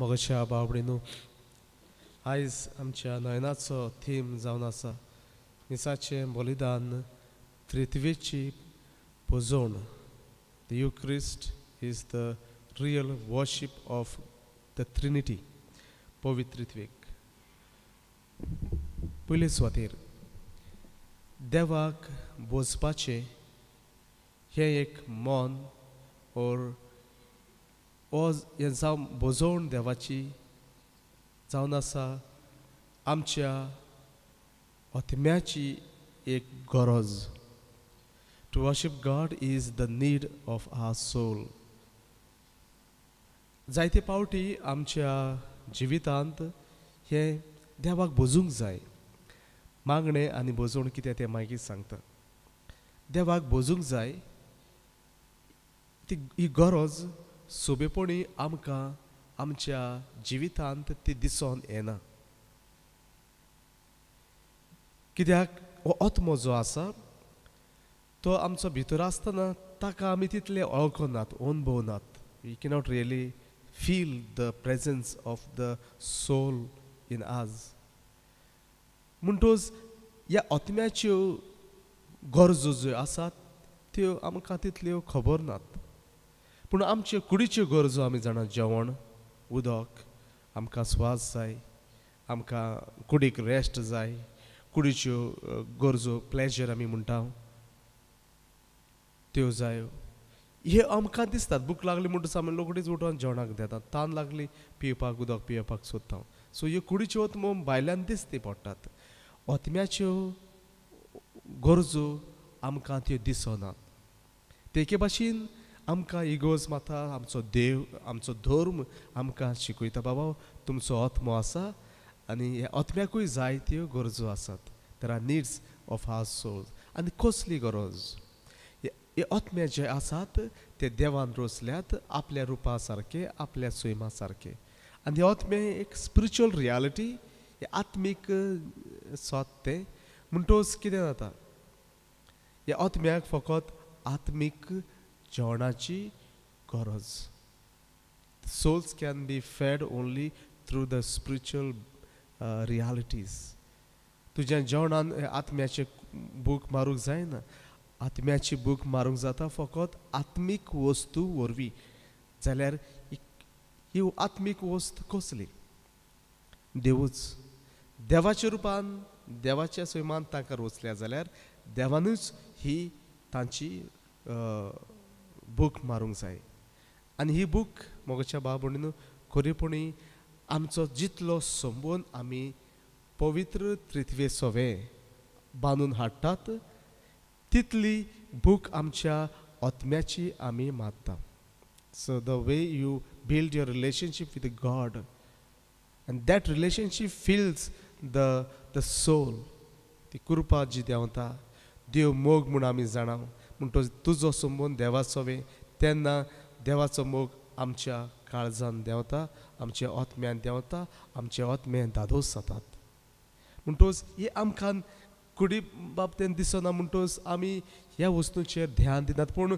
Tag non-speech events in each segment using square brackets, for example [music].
मगशा बाबडीनू आयज आमच्या नयनाचो थीम जावन आसा मिसाचें बलिदान पृथ्वीची पुजोण the Eucharist is the real worship of the Trinity पवित्रित्वेक पयले सुवातेर देवाक बोजपाचें हे एक मन ओर हो जावं बोजवण देवाची जावन आसा आमच्या ओतम्याची एक गरज to worship God is the need of a soul जायते पावटी आमच्या जिवितांत हे देवाक भजूंक जाय मागणें आनी भजोवण कितें तें मागीर सांगता देवाक भजूंक जाय ती ही गरज सोबेपणी आमकां आमच्या जिवितांत ती दिसून येना कित्याक हो अत्मो जो आसा तो आमचो भितर आसतना ताका आमी तितले वळखनात अणभवनात we cannot really feel the presence of the soul in आज म्हणटोच ह्या अत्म्याच्यो गरजो ज्यो आसात त्यो आमकां तितल्यो खबर नात पूण आमचे कुडीच्यो गरजो आमी जाणा जेवण उदक आमकां स्वास जाय आमकां कुडीक रेस्ट जाय कुडीच्यो गरजो प्लेजर आमी म्हणटा त्यो जायो हे आमकां दिसतात भूक लागली म्हणटा आमी रोखडीच उठोन जेवणाक देतात तान लागली पिवपाक उदक पिवपाक सोदता सो ह्यो कुडीच्यो मोम भायल्यान दिसती पडटात ओतम्याच्यो गरजो आमकां त्यो दिसनात तेके भाशेन आमकां इगोज माता आमचो देव आमचो धर्म आमकां शिकयता बाबा तुमचो आत्मो आसा आनी हे जाय जायत्यो गरजो आसात there are needs of our soul आनी कसली गरज हे आत्म्या जे आसात ते देवान रोसल्यात आपल्या रुपा सारके आपल्या सैमा सारके आनी हे एक स्पिरिच्युअल रियालिटी हे आत्मीक सोत ते म्हणटोच कितें जाता हे ओत्म्याक फकत आत्मीक जेवणाची गरज souls can be fed only through the spiritual realities realities तुज्या जेवणान आत्म्याचे भूक मारूंक जायना आत्म्याची भूक मारूंक जाता फकत आत्मीक वस्तू वरवीं जाल्यार ही आत्मीक वस्त कसली देवूच देवाच्या रुपान देवाच्या सैमान तांकां रोचल्या जाल्यार देवानूच ही तांची बूक मारूंक जाय आनी ही बूक मोगाच्या बाबणीन खरेपणी आमचो जितलो संबोन आमी पवित्र त्रिथवे सोवे बांदून हाडटात तितली बूक आमच्या आत्म्याची आमी मारता so the way you build your relationship with God and that relationship fills the the soul ती कृपा जी देंवता देव मोग म्हूण आमी जाणाव म्हूण तुजो संबंद देवाचो वे तेन्ना देवाचो मोग आमच्या काळजान देंवता आमच्या आत्म्यान देंवता आमच्या ओत्म्यान दादोस जातात म्हणटोच हे आमकां कुडी बाबतीन दिसना म्हणटोच आमी ह्या वस्तूचेर ध्यान दिनात पूण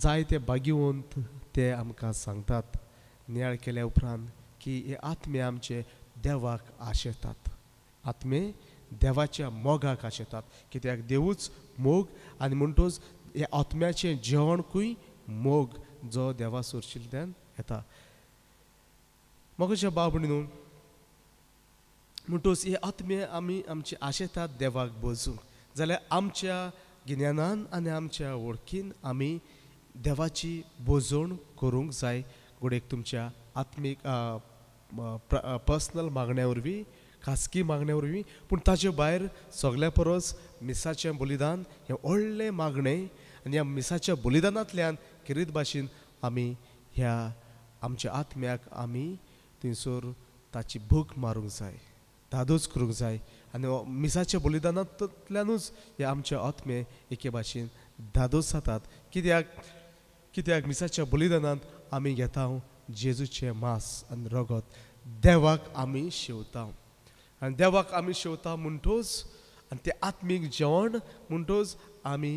जायते बागिवंत ते आमकां सांगतात नियाळ केल्या उपरांत की हे आत्मे आमचे देवाक आशेतात आत्मे देवाच्या मोगाक आशेतात कित्याक देवूच मोग आणि म्हणटूच हे आत्म्याचे जेवणकूय मोग जो देवा सोरशिल्ल्यान येता म्हाका जे बाबणी न्हू म्हणटूच हे आत्मे आमी आमचे आशेतात देवाक बोजूंक जाल्यार आमच्या गिन्यानान आनी आमच्या वळखीन आमी देवाची बोजवण करूंक जाय गुडेक तुमच्या आत्मीक पर्सनल मागण्या वरवीं खासगी मागण्या वरवीं पूण ताचे भायर सगल्या परस मिसाचें बलिदान हें व्हडलें मागणें आनी ह्या मिसाच्या बलिदानांतल्यान किरीत भाशेन आमी ह्या आमच्या आत्म्याक आमी थंयसर ताची भूक मारूंक जाय दादूच करूंक जाय आनी हो मिसाच्या बलिदानांतल्यानूच हे आमचे आत्मे एके भाशेन दादोस जातात कित्याक कित्याक मिसाच्या बलिदानांत आमी घेता जेजूचे मांस आनी रगत देवाक आमी शिवता आनी देवाक आमी शेवता म्हणटोच आनी ते आत्मीक जेवण म्हणटोच आमी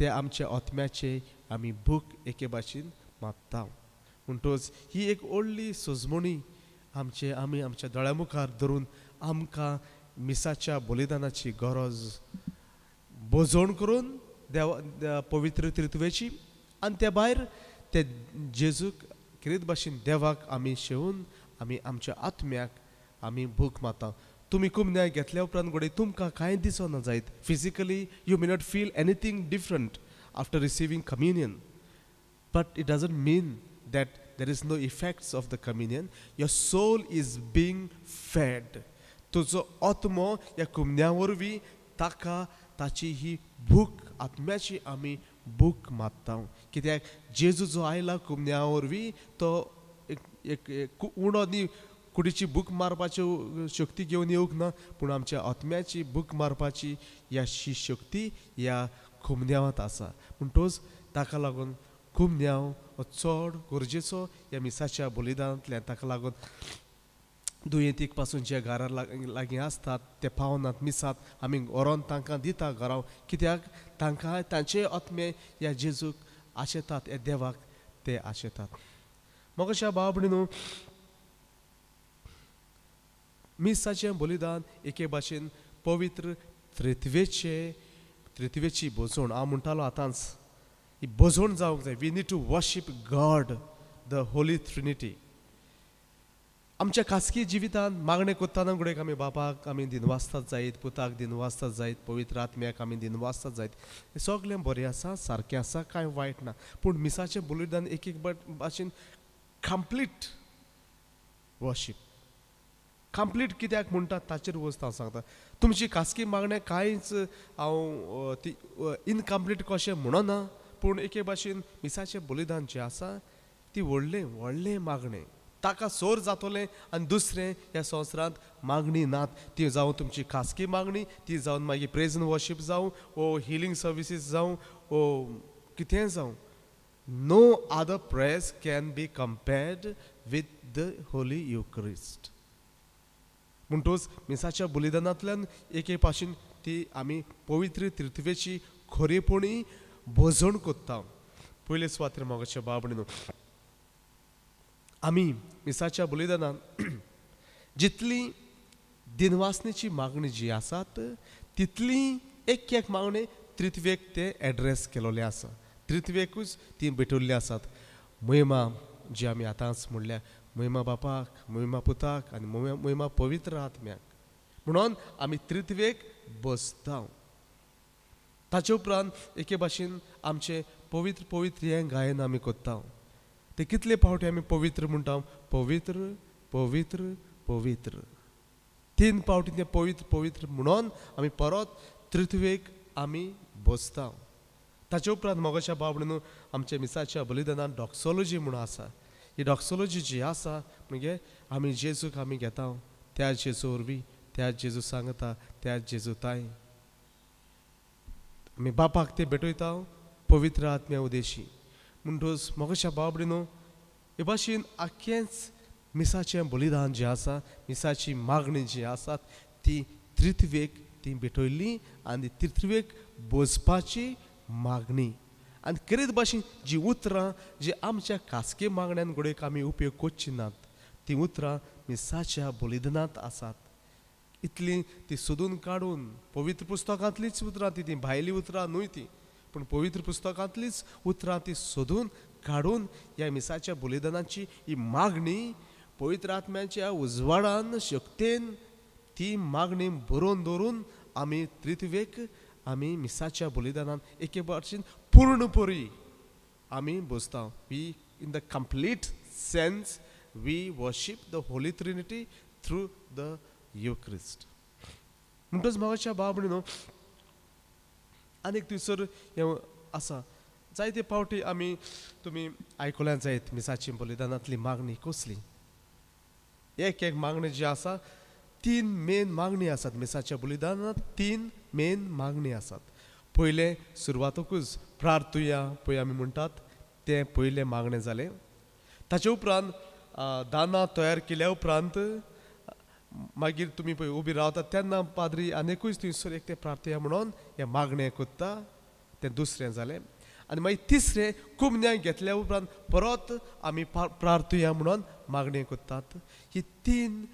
ते आमचे आत्म्याचे आमी भूक एके भाशेन मागता म्हणटोच ही एक व्हडली सोजमणी आमचे आमी आमच्या दोळ्या मुखार धरून आमकां मिसाच्या बलिदानाची गरज बोजोण करून देवा पवित्र तृत्वेची आनी त्या भायर ते जेजूक किरीत भाशेन देवाक आमी शेवून आमी आमच्या आत्म्याक आमी भूक माता तुम्ही खूप न्याय घेतल्या उपरांत गोडे तुमकां कांय दिसना जायत physically you may not feel anything different after receiving communion but it doesn't mean that there is no effects of the communion your soul is being fed तुझो आत्मो ह्या कुमन्या वरवीं ताका ताची ही भूक आत्म्याची आमी भूक मारता कित्याक जेजू जो आयला कुमन्या वरवीं तो एक उणो दी कुडीची बूक मारपाच्यो शक्ती घेऊन येऊक ना पूण आमच्या आत्म्याची बूक मारपाची या शी शक्ती ह्या खुमन्यावांत आसा म्हणटोच ताका लागून खुमन्याव हो चड गरजेचो ह्या मिसाच्या बलिदानांतल्यान ताका लागून दुयेंतीक पासून जे घरा लागीं आसतात ते पावनात मिसात आमी व्हरोन तांकां दिता घरा कित्याक तांकां तांचे आत्मे या जेजूक आशेतात या देवाक ते आशेतात मग अशा बाबडी न्हू मिसाचें बलिदान एके भाशेन पवित्र त्रित्वेचे त्रित्वेची बसवण हांव म्हणटालो आतांच ही बसवण जावंक जाय we need to worship God the Holy Trinity आमच्या खासगी जिवितांत मागणें कोत्ताना गुडेक आमी बापाक आमी दिनवासतात जायत पुताक दिनवासतात जायत पवित्र आत्म्याक आमी दिनवासतात जायत हें सगलें बरें आसा सारकें आसा कांय वायट ना पूण मिसाचें बलिदान एक एक भाशेन कंप्लीट वॉशीप कंप्लीट कित्याक म्हणटा ताचेर वचता सांगता तुमची खासगी मागणें कांयच हांव ती इनकम्प्लीट कशें म्हणना पूण एके भाशेन मिसाचें बलिदान जें आसा ती व्हडलें व्हडलें मागणें ताका सोर जातलें आनी दुसरें ह्या संवसारांत मागणी नात ती जावं तुमची खासगी मागणी ती जावन मागीर प्रेझन वॉशीप जावं ओ हिलींग सर्विसीस जावं ओ कितेंय जावं no other prayers can be compared with the Holy Eucharist म्हणतोच मिसाच्या बलिदानातल्यान एके पासून ती आम्ही पवित्र तीर्थवेची खोरेपणी भजण कोत्ता पयले स्वात्र मोगाच्या बाबडीन आम्ही मिसाच्या बलिदानान [clears throat] जितली दिनवासनेची मागणी जी आसात तितली एक एक मागणी त्रितवेक ते एड्रेस केलेले आसा तृत्वेकूच ती भेटवल्ली आसात महिमा जी आम्ही आतांच म्हणल्या महिमा बापाक महिमा पुताक आनी महिमा पवित्र आत्म्याक म्हणून आमी त्रितवेक बसता ताचे उपरांत एके भाशेन आमचे पवित्र पवित्र हें गायन आमी कोत्ता ते कितले पावटी आमी पवित्र म्हणटा पवित्र पवित्र पवित्र तीन पावटी तें पवित्र पवित्र म्हणून आमी परत त्रितवेक आमी बसता ताचे उपरांत मोगाच्या बाबडीन आमच्या मिसाच्या बलिदानान डॉक्सोलॉजी म्हणून आसा ही डॉक्सोलॉजी जी आसा म्हणजे आमी जेजूक आमी घेता त्या जेजू वरवीं त्या जेजू सांगता त्या जेजू ताय आमी बापाक ते भेटयता पवित्र आत्म्या उदेशी म्हणटोच मोगशा बाबडी न्हू हे भाशेन आख्खेंच मिसाचें बलिदान जें आसा मिसाची मागणी जी आसात ती त्रित्वेक ती भेटयल्ली आनी तृथ्वेक त्रित्वेक मागणी आणि करीत भाशेन जी उतरां जी आमच्या खासगी मागण्यान घडयेक आमी उपयोग करची नात ती उतरां मिसाच्या बलिदनांत आसात इतली ती सोदून काडून पवित्र पुस्तकांतलींच उतरां ती ती भायली उतरां न्हय ती पूण पवित्र पुस्तकांतलींच उतरां ती सोदून काडून ह्या मिसाच्या बुलिदनाची ही मागणी पवित्र आत्म्याच्या उजवाडान शक्तेन ती मागणी बरोवन दवरून आमी त्रितवेक आमी मिसाच्या बलिदानान एके भाशेन पूर्णपुरी आम्ही बसता we in the complete sense we worship the Holy through the the Eucharist. म्हणटच म्हाका बाबडी न्हू आनीक थंयसर हें आसा जायते पावटी आमी तुमी आयकल्या जायत मिसाची बलिदानांतली मागणी कसली एक एक मागणी जी आसा तीन मेन मागणी आसात मिसाच्या बलिदानांत तीन मेन मागणी आसात पयले सुरवातकूच प्रार्थुया पळय आमी म्हणटात तें पयलें मागणें जालें ताचे उपरांत दानां तयार केल्या उपरांत मागीर तुमी पळय उबी रावतात तेन्ना पाद्री आनीकूय थंयसर एक तें प्रार्थया म्हणून हें मागणें कोत्ता तें दुसरें जालें आनी मागीर तिसरें कुमन्यांक घेतल्या उपरांत परत आमी प्रार्थुया म्हणून मागणी कोत्तात ही तीन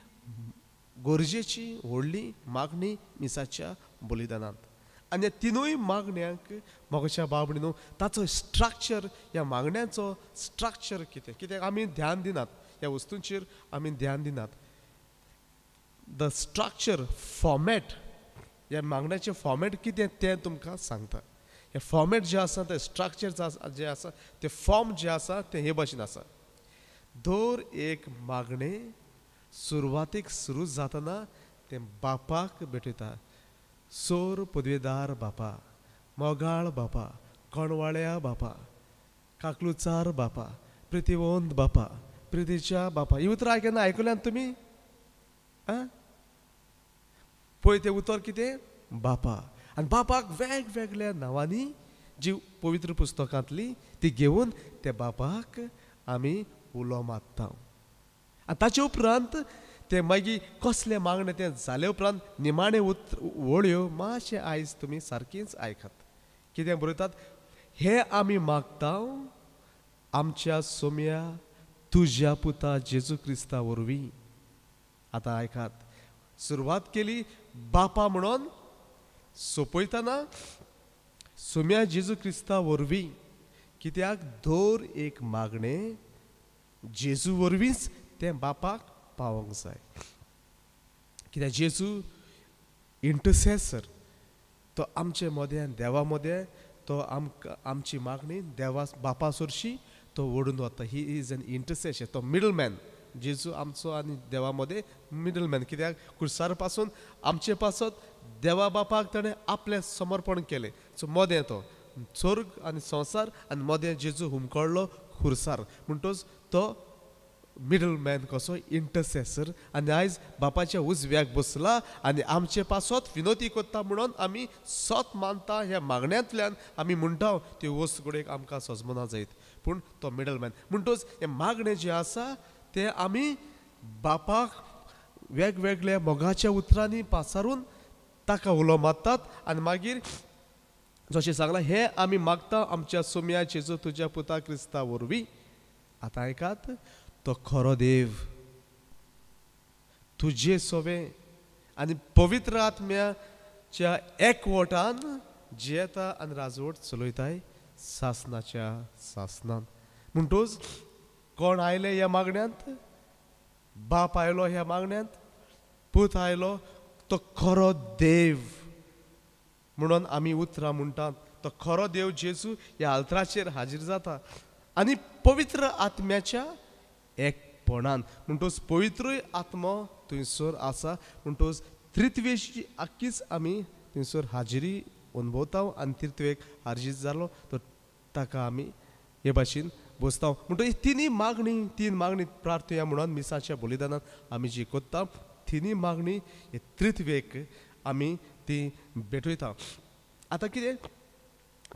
गरजेची व्हडली मागणी मिसाच्या बलिदानांत आनी तिनूय मागण्यांक मोगाच्या बाबडी न्हू ताचो स्ट्रक्चर ह्या मागण्यांचो स्ट्रक्चर कितें कित्याक आमी ध्यान दिनात ह्या वस्तूंचेर आमी ध्यान दिनात द स्ट्रक्चर फॉर्मेट ह्या मागण्याचें फॉर्मेट कितें तें तुमकां सांगता हे फॉर्मेट जे आसा ते स्ट्रक्चर जे आसा ते फॉर्म जे आसा ते हे भाशेन आसा दर एक मागणें सुरवातेक सुरू जाताना ते बापाक भेटयता सोर पदवेदार बापा मोगाळ बापा कोणवाळ्या बापा काकलुचार बापा प्रितिवंत बापा प्रितीच्या बापा ही उतरां केन्ना ऐकल्यान तुम्ही आं पळय तें उतर कितें बापा आनी बापाक वेगवेगळ्या नांवांनी जी पवित्र पुस्तकांतली ती घेवन त्या बापाक आमी उलो मारता आनी ताचे उपरांत ते मागीर कसले मागणें तें जाले उपरांत निमाणे उत वळ्यो मातशें आयज तुमी सारकीच आयकात कितें बरयतात हे आमी मागता आमच्या सोम्या तुज्या पुता जेजू क्रिस्ता वरवीं आतां आयकात सुरवात केली बापा म्हणून सोपयतना सोम्या जेजू क्रिस्ता वरवीं कित्याक दर एक मागणें जेजू वरवींच तें बापाक पावंक जाय कित्याक जेजू इंटरसेसर तो आमचे मोद्यान देवा मोदें तो आम आमची मागणी देवा बापा सोरशी तो ओडून वता ही इज एन इंटसेस तो मिडल मॅन जेजू आमचो आनी देवा मोदें मिडल मॅन कित्याक खुर्सार पासून आमचे पासत देवा बापाक ताणें आपलें समर्पण केलें सो मोदें तो स्वर्ग आनी संवसार आनी मोदें जेजू हुमकळ्ळो खुर्सार म्हणटोच तो मिडल मॅन कसो इंटरसेसर आणि आयज बापाच्या उजव्याक बसला आणि आमचे पासत विनोती कोत्ता म्हणून आम्ही सत मानता ह्या मागण्यांतल्यान आमी म्हणटा त्यो वस्तुकडे आमकां सजमना जायत पूण तो मिडल मॅन म्हणटच हे मागणें जें आसा तें आमी बापाक वेगवेगळ्या मोगाच्या उतरांनी पासारून ताका उलो मारतात आनी मागीर जशें सांगलां हें आमी मागता आमच्या सोम्या जो तुज्या पुता क्रिस्ता वरवीं आतां आयकात तो खरो देव तुझे सोबे आणि पवित्र आत्म्याच्या एकवटान जियेता आणि राजवट चलयताय सासनाच्या सासनान म्हणटूच कोण आयले ह्या मागण्यांत बाप आयलो ह्या मागण्यांत पूत आयलो तो खरो देव म्हणून आमी उतरां म्हणटात तो खरो देव जेजू ह्या आल्तराचेर हाजीर जाता आनी पवित्र आत्म्याच्या एकपणान म्हणटोच पवित्रूय आत्मो थंयसर आसा म्हणटोच त्रित्वेची आख्खीच आमी थंयसर हाजिरी अनुभवता आनी तृतवेक आर्जीत जालो तर ताका आमी हे भाशेन बसता म्हणटकीर तिनी मागणी तीन मागणी प्रार्थया म्हणून मिसाच्या बलिदानात आमी जी कोत्ता तिनी मागणी हे त्रित्वेक आमी ती भेटयता आतां कितें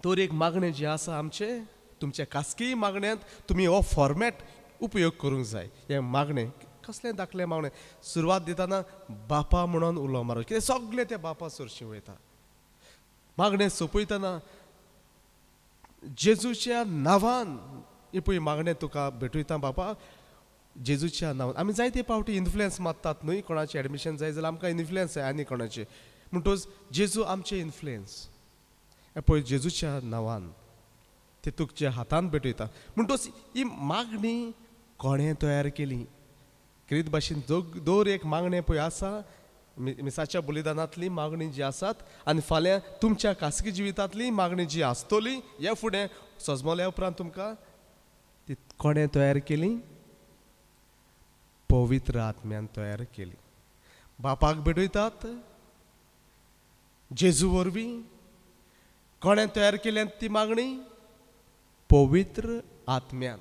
तर एक मागणें जें आसा आमचें तुमच्या कास्की मागण्यांत तुमी हो फॉर्मेट उपयोग करूंक जाय हें मागणें कसलें दाखलें मागणें सुरवात दिताना बापा म्हणून उलो मारप कित्याक सगळें तें बापा सरशीं वयता मागणें सोंपयतना जेजूच्या नांवान हे पळय मागणें तुका भेटयता बापा जेजूच्या नांवान आमी जायते पावटी इन्फ्लुएंस मारतात न्हय कोणाचें एडमिशन जाय जाल्यार आमकां इन्फ्लुएंस जाय आनी कोणाचें म्हणटकच जेजू आमचे इन्फ्लुएंस पळय जेजूच्या नांवान ते तुकच्या हातान भेटयता म्हणटोच ही मागणी कोणें तयार केली क्रीत भाशेन जोग दर एक मागणें पळय आसा मिसाच्या बलिदानांतली मागणी जी आसात आनी फाल्यां तुमच्या खासगी जिवितांतली मागणी जी आसतली हे फुडें सजमल्या उपरांत तुमकां ती कोणें तयार केली पवित्र आत्म्यान तयार केली बापाक भेटयतात जेजू वरवीं कोणें तयार केल्यान ती मागणी पवित्र आत्म्यान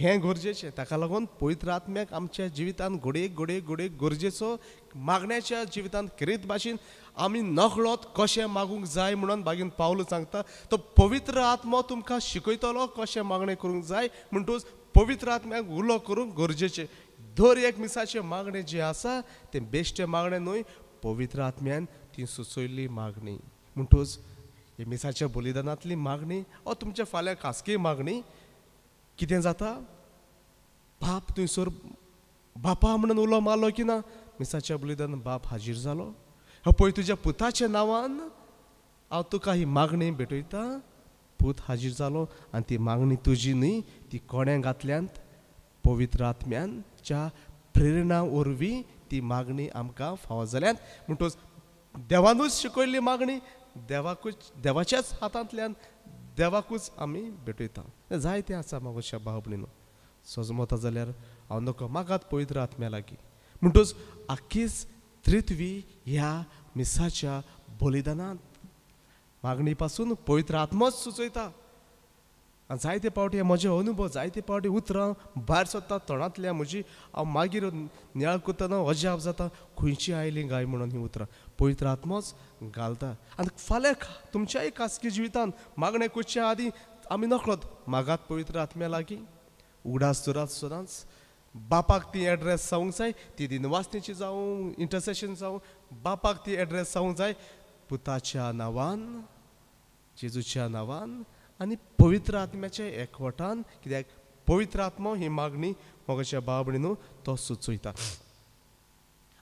हें गरजेचें ताका लागून पवित्र आत्म्याक आमच्या जिवितांत घोडेक घोडेक घोडेक गरजेचो मागण्याच्या जिवितांत खेरीत भाशेन आमी नकळोत कशें मागूंक जाय म्हणून बागीन पावलो सांगता तो पवित्र आत्मो तुमकां शिकयतलो कशें मागणें करूंक जाय म्हणटूच पवित्र आत्म्याक उलो करूंक गरजेचें दर एक मिसाचें मागणें जें आसा तें बेश्टें मागणें न्हय पवित्र आत्म्यान ती सुचयल्ली मागणी म्हणटूच हे मिसाच्या बलिदानांतली मागणी ओ तुमच्या फाल्यां खासगी मागणी कितें जाता बाप थंयसर बापा म्हणून उलो मारलो की ना मिसाच्या बलिदान बाप हाजीर जालो हो पळय तुज्या पुताच्या नांवान हांव तुका ही मागणी भेटयता पूत हाजीर जालो आनी ती मागणी तुजी न्ही ती कोण्या घातल्यात पवित्र आत्म्यांच्या प्रेरणा वरवीं ती मागणी आमकां फावो जाल्यात म्हणटच देवानूच शिकयल्ली मागणी देवाकूच देवाच्याच हातांतल्यान देवाकूच आम्ही भेटयता हें जायतें आसा म्हाका अशा भावणीनो सजमता जाल्यार हांव मागात पवित्र आत्म्या लागीं म्हणटच आख्खीच पृथ्वी ह्या मिसाच्या बलिदानांत मागणी पासून पवित्र आत्मोच सुचयता आनी जायते पावटी म्हजे अनुभव जायते पावटी उतरां भायर सोदता तोंडांतल्या म्हजी हांव मागीर नियाळ करतना अजाप जाता खंयची आयली गाय म्हणून ही उतरां पवित्र आत्मोच घालता आनी फाल्यां तुमच्याय खासगी जिवितांत मागणें करचे आदीं आमी नकळत मागात पवित्र आत्म्या लागीं उगडास सुरात सदांच बापाक ती एड्रेस जावंक जाय ती दिनवासनेची जावं इंटरसेशन जावं बापाक ती एड्रेस जावंक जाय पुताच्या नांवान जेजूच्या नांवान आनी पवित्र आत्म्याचे एकवटान कित्याक पवित्र आत्मा ही मागणी मोगाच्या बाबडीनू तो सुचयता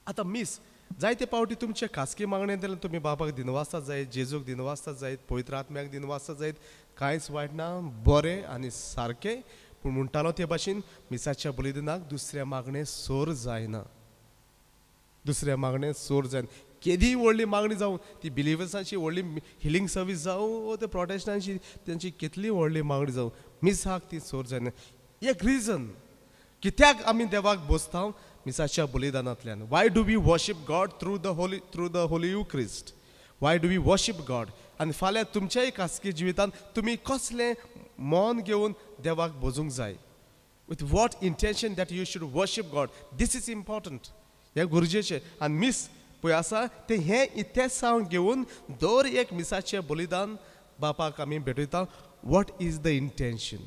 आतां मीस जायते पावटी तुमचे खासगी मागणे दिल्यान तुमी बाबाक दिनवासा जायत जेजूक दिनवासा जायत पवित्र आत्म्याक दिनवासा जायत कांयच वायट ना बरें आनी सारकें पूण म्हणटालो ते भाशेन मिसाच्या बलिदिनाक दुसऱ्या मागणे सोर जायना दुसऱ्या मागणे सोर जायना केदी व्हडली मागणी जावं ती बिलिवर्सांची व्हडली हिलिंग सर्वीस जावं ते प्रोटेस्टांची त्यांची कितली व्हडली मागणी जावं मिसाक ती सोर जायना एक रिझन कित्याक आमी देवाक बसता मिसाच्या बलिदानांतल्यान why do we worship God through the Holy through the Holy Eucharist why do we worship God आनी फाल्यां तुमच्याय खासगी जिवितांत तुमी कसलें मौन घेवन देवाक बोजूंक जाय with what intention that you should worship God this is important हे गुरजेचे आणि मिस पळय आसा तें हें इतें सावन घेवन दर एक मिसाचें बलिदान बापाक आमी भेटयता वॉट इज द इंटेंशन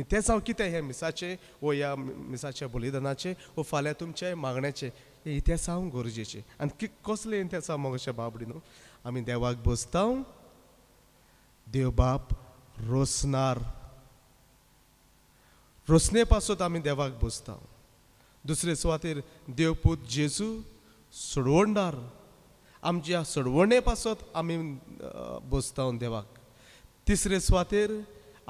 इतें सावन कितें हें मिसाचें वो ह्या मिसाच्या बलिदानाचें वो फाल्यां तुमचें मागण्याचें हें सावन गरजेचें आनी कसलें सावन मोगशे बाबडी न्हू आमी देवाक बसता देव बाप रोसनार रोसने पासून आमी देवाक बसता दुसरे सुवातेर देवपूत जेजू सोडवणार आमच्या सोडवणे पासत आमी बसताव देवाक तिसरे सुवातेर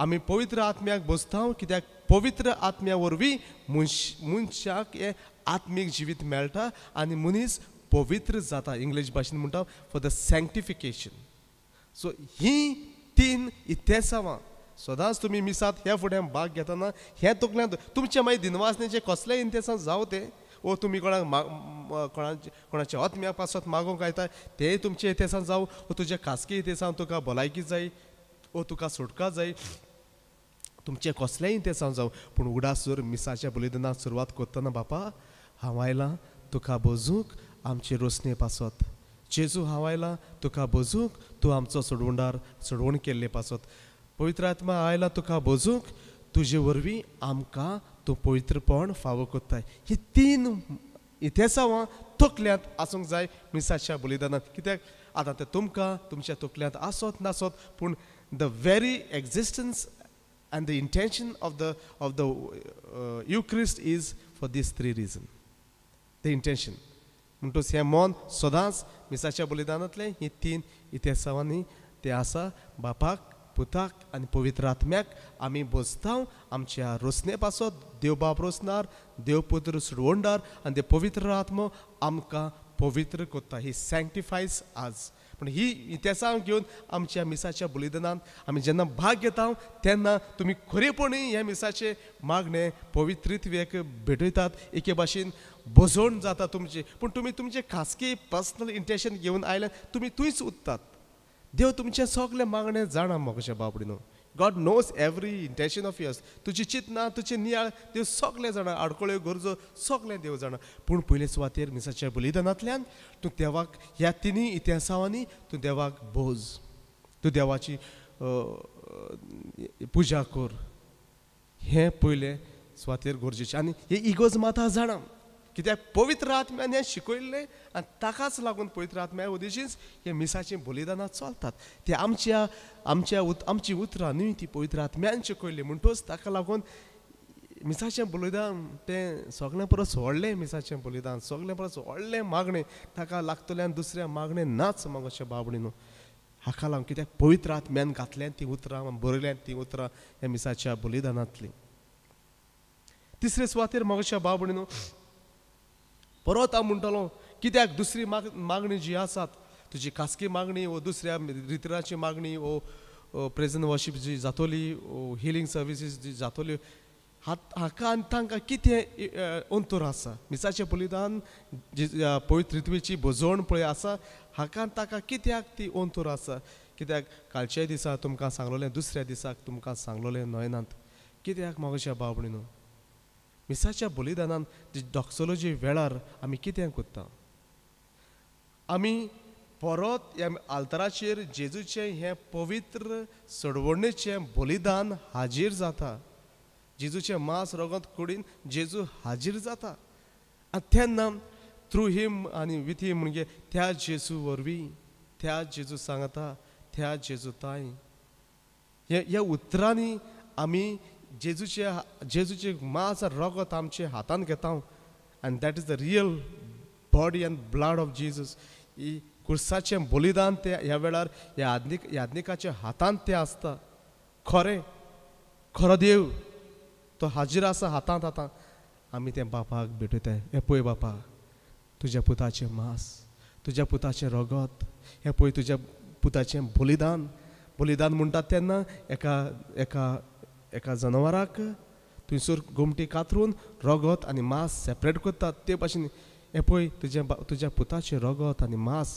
आमी पवित्र आत्म्याक बसताव कित्याक पवित्र आत्म्या वरवीं मनश मनशाक हे आत्मीक जिवीत मेळटा आनी मनीस पवित्र जाता इंग्लीश भाशेन म्हणटा फॉर द सँक्टिफिकेशन सो ही तीन इतिहासावां सदांच तुमी मिसात हे फुडें भाग घेताना हे तकल्यान तुमचे मागीर दिनवासनेचे कसलेय इतिहासांत जावं ते ओ तुमी कोणाक कोणाचे कोणाचे आत्म्या पासत मागोवंक येता तेय तुमचे इतिहासान जावं तुजे खासगी इतिहासान तुका भलायकी जाय ओ तुका सुटका जाय तुमचे कसलेंय इतिहासान जावं पूण उडासूर मिसाच्या बलिदानाक सुरवात करतना बापा हांव आयलां तुका बजूंक आमचे रोसने पासत जेजू हांव आयलां तुका बजूंक तूं आमचो सोडवंडार सोडवण केल्ले पासत पवित्र आत्मा आयला तुका बजूंक तुझे वरवीं आमकां तो पवित्रपण फावो कोत्ताय ही तीन इतिहासावां तकल्यांत आसूंक जाय मिसाच्या बलिदानांत कित्याक आतां ते तुमकां तुमच्या तकल्यांत आसत नासत पूण the very existence and the intention of the of the Eucharist is for this three reason the intention म्हणटच हें मन सदांच मिसाच्या बलिदानांतलें ही तीन इतिहासांनी ते आसा बापाक पुताक आणि पवित्र आत्म्याक आम्ही बोजतांव आमच्या रोसने पासून देव बाब रोसणार देव पुत्र सुडवोंडार आनी ते पवित्र आत्मो आमकां पवित्र कोत्ता ही सँक्टिफायज आज पण ही इतिहासां घेऊन आमच्या मिसाच्या बलिदानांत आमी जेन्ना भाग घेता तेन्ना तुमी खरेपणी ह्या मिसाचे मागणें पवित्रित्वेक भेटयतात एके भाशेन बजवण जाता तुमची पण तुम्ही तुमचे खासगी पर्सनल इंटेन्शन घेऊन आयल्यान तुम्ही थंयच उत्तात देव तुमचे सगळे मागणे जाणा मोगशे बाबडीनो God knows every intention of yours तुझी चिंतना तुझे नियाळ देव सगळे जाणा आडकोळ्यो गरजो सगळे देव जाणा पूण पयले सुवातेर मिसाच्या बलिदानांतल्यान तूं देवाक ह्या तिनी इतिहासांनी तूं देवाक भोज तूं देवाची पुजा कर हे पयलें सुवातेर गरजेचे आनी हे इगोज माता जाणा कित्याक पवित्र आत्म्यान हें शिकयल्लें आनी ताकाच लागून पवित्र आत्म्या उदेशीच हे मिसाचें बलिदानां चलतात ते आमच्या आमच्या उत आमची उतरां न्हय ती पवित्र आत्म्यान शिकयल्ली म्हणटूच ताका लागून मिसाचें बलिदान तें सगळें परस व्हडलें मिसाचें बलिदान सगळें परस व्हडलें मागणें ताका आनी दुसऱ्या मागणें नाच मागोशें बाबणी न्हू हाका लागून कित्याक पवित्र आत्म्यान घातल्यान तीं उतरां बरयल्यान तीं उतरां ह्या मिसाच्या बलिदानांतलीं तिसरे सुवातेर मागोशा बाबणी न्हू परत हांव म्हणटलो कित्याक दुसरी माग मागणी जी आसात तुजी खासगी मागणी वो हो, दुसऱ्या रितराची मागणी वो प्रेझंट वॉशीप जी जातली हिलींग सर्विसीस जी जातल्यो हाका आनी तांकां कितें अंतर आसा मिसाचे बलिदान जी पवित्र रित्वेची बजवण पळय आसा हाका ताका कित्याक ती अंतर आसा कित्याक कालच्या दिसा तुमकां सांगलोलें दुसऱ्या दिसाक तुमकां सांगलोलें नयनांत कित्याक मागच्या बाबणी न्हू मिसाच्या बलिदानान डॉक्सोलॉजी वेळार आमी कितें कोत्ता आमी परत ह्या आल्तराचेर जेजूचें हें पवित्र सडवणेचें बलिदान हाजीर जाता जेजूचे मांस रगत कुडीन जेजू हाजीर जाता आनी तेन्ना थ्रू हिम आनी विथ हिम म्हणजे त्या जेजू वरवीं त्या जेजू सांगता त्या जेजू ताई हे ह्या उतरांनी आमी जेजूचे जेजूचे मांस रगत आमचे हातात घेता and that is the real body and blood of Jesus ही कुर्साचें बलिदान ते ह्या वेळार याज्ञिक याज्ञिकाच्या हातान ते आसता खरे खरो देव तो हाजीर आसा हातांत आतां आमी तें बापाक भेटयताय हे पळय बापा तुज्या पुताचे मास तुज्या पुताचे रगत हे पळय तुज्या पुताचे बलिदान बलिदान म्हणतात तेन्ना एका एका एका जनावराक थंयसर घुमटी कातरून रगत आनी मांस सेपरेट करता ते भाशेन हे पळय तुज्या तुज्या पुताचें रगत आनी मांस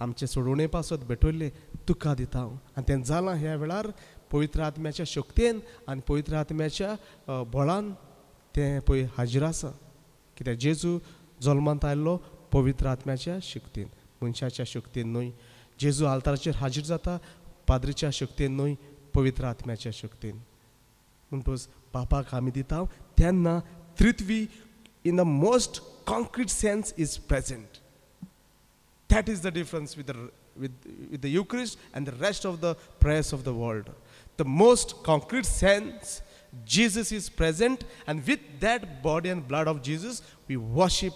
आमचे सोडवणे पासत भेटयल्ले तुका दिता हांव आनी तें जालां ह्या वेळार पवित्र आत्म्याच्या शक्तेन आनी पवित्र आत्म्याच्या बळान तें पळय हाजीर आसा कित्याक जेजू जल्मांत आयिल्लो पवित्र आत्म्याच्या शक्तीन मनशाच्या शक्तीन न्हय जेजू आल्ताराचेर हाजीर जाता पाद्रीच्या शक्तीन न्हय पवित्र आत्म्याच्या शक्तीन म्हणतोच पापाक आम्ही दिता त्यांना पृथ्वी in the most concrete sense is present that is the difference with with with the Eucharist and the rest of the prayers of the world the most concrete sense Jesus is present and with that body and blood of Jesus we worship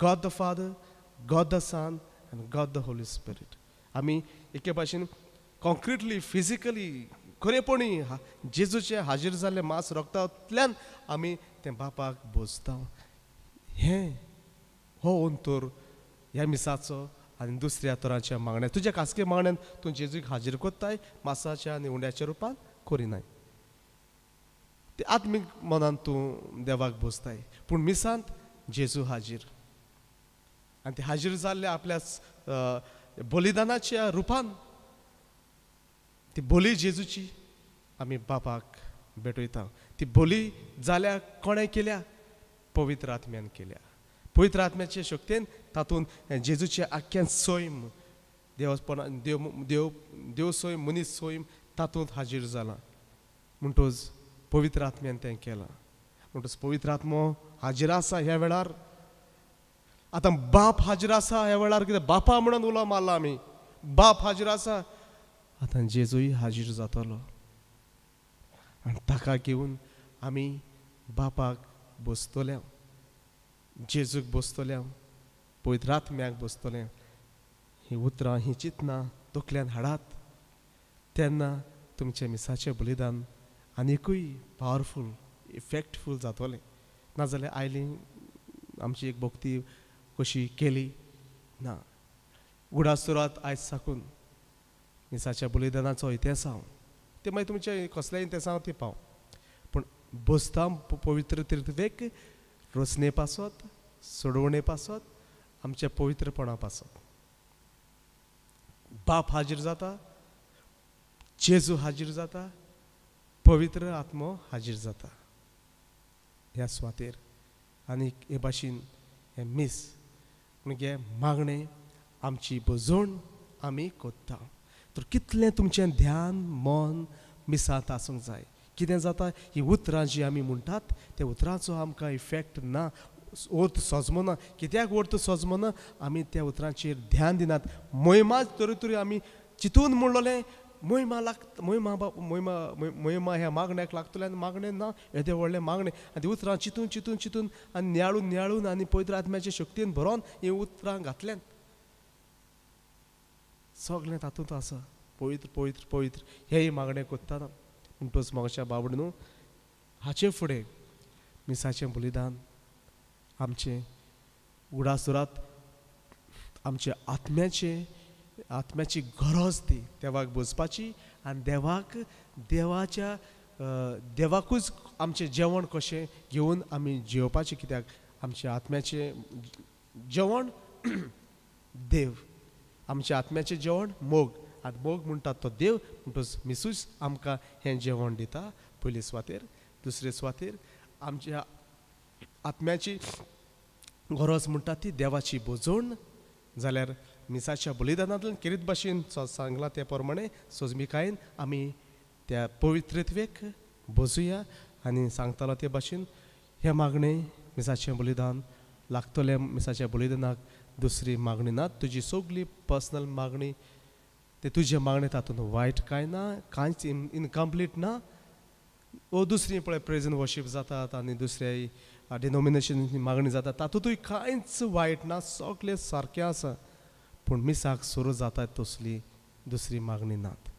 God the Father God the Son and God the Holy Spirit आम्ही भाषेन काँक्रिटली physically खरेपणी जेजूचे हाजीर जाल्ले मास रोखतातल्यान आमी ते बापाक भोजता हें हो अंतर ह्या मिसाचो आनी दुसऱ्या तरांच्या मागण्या तुज्या खासगी मागण्यान तूं जेजूक हाजीर कोत्ताय मासाच्या आनी उंड्याच्या रुपान करिनाय ते आत्मीक मनान तूं देवाक भोजताय पूण मिसांत जेजू हाजीर आनी ते हाजीर जाल्ले आपल्या बलिदानाच्या रुपान ती बोली जेजूची आम्ही बापाक भेटयता ती बोली जाल्या कोणें केल्या पवित्र आत्म्यान केल्या पवित्र आत्म्याचे शक्तीन तातूंत जेजूचे आख्यान सैम देवपणा देव देव देव सैम मनीस सैम तातूंत हाजीर जाला म्हणटोच पवित्र आत्म्यान तें केलां म्हणटोच पवित्र आत्मो हाजीर आसा ह्या वेळार आतां बाप हाजीर आसा ह्या वेळार कितें बापा म्हणून उलो मारला आमी बाप हाजीर आसा आता जेजूय हाजीर जातलो आणि ताका घेऊन आम्ही बापाक बसतोल्या जेजूक बसतल्या म्याक बसतले ही उतरां ही चितना तकल्यान हाडात तेन्ना तुमचे मिसाचें बलिदान आनिकूय पावरफूल इफेक्टफूल जातोले नाजाल्यार आयली आमची एक भक्ती कशी केली ना उडासुरात आयज साकून बुलिदानाचो इतिहास हांव ते मागीर तुमचे कसल्याय हांव ते पाव पूण बसता पवित्र तिर्थवेक रचने पासत सोडवणे पासत आमच्या पवित्रपणा पासत बाप हाजीर जाता जेजू हाजीर जाता पवित्र आत्मो हाजीर जाता ह्या सुवातेर आनी हे भाशेन हे मीस म्हणजे मागणें आमची बजवण आमी कोत्ता तर कितलें तुमचें ध्यान मन मिसात आसूंक जाय कितें जाता हीं उतरां जीं आमी म्हणटात त्या उतरांचो आमकां इफेक्ट ना अर्थ सोजमना कित्याक अर्थ सोजमना आमी त्या उतरांचेर ध्यान दिनात मोहिमा तरी तरी आमी चिंतून म्हणलोलें मोहिमा लाग मोहिमा बाप मोहिमा मोहिमा ह्या मागण्याक लागतलें आनी मागणें ना येदें व्हडलें मागणें आनी उतरां चिंतून चिंतून चिंतून आनी न्याळून न्याळून आनी पवित्र आत्म्याचे शक्तीन भरोन हीं उतरां घातल्यात सगळें तातूंत आसा पवित्र पवित्र पवित्र हेंय मागणें कोत्ता म्हणटच म्हापशा बाबड न्हू हाचे फुडें मिसाचें बलिदान आमचे उडासुरात आमचे आत्म्याचे आत्म्याची गरज ती देवाक बसपाची आनी देवाक देवाच्या देवाकूच आमचें जेवण कशें घेवन आमी जेवपाचें कित्याक आमच्या आत्म्याचें जेवण देव आमच्या आत्म्याचे जेवण मोग आता मोग म्हणतात तो देव म्हणटच मिसूच आमकां हें जेवण दिता पयले सुवातेर दुसरे सुवातेर आमच्या आत्म्याची गरज म्हणटा ती देवाची बोजोण जाल्यार मिसाच्या बलिदानांतल्यान केरीत भाशेन सांगलां ते प्रमाणे सोजमिकायेन आमी त्या पवित्रत्वेक भोजुया आनी सांगतालो ते भाशेन हे मागणें मिसाचें बलिदान लागतले मिसाच्या बलिदानाक दुसरी मागणी ना तुझी सगळी पर्सनल मागणी ते तुझे मागणे तातून वायट काय ना कांयच इनकम्प्लीट ना ओ दुसरी पळय प्रेझन वॉशिप जातात आनी दुसऱ्या डिनॉमिनेशनची मागणी जाता तातूंतूय कांयच वायट ना सगळें सारकें आसा पूण मिसाक सुरू जातात तसली दुसरी मागणी नात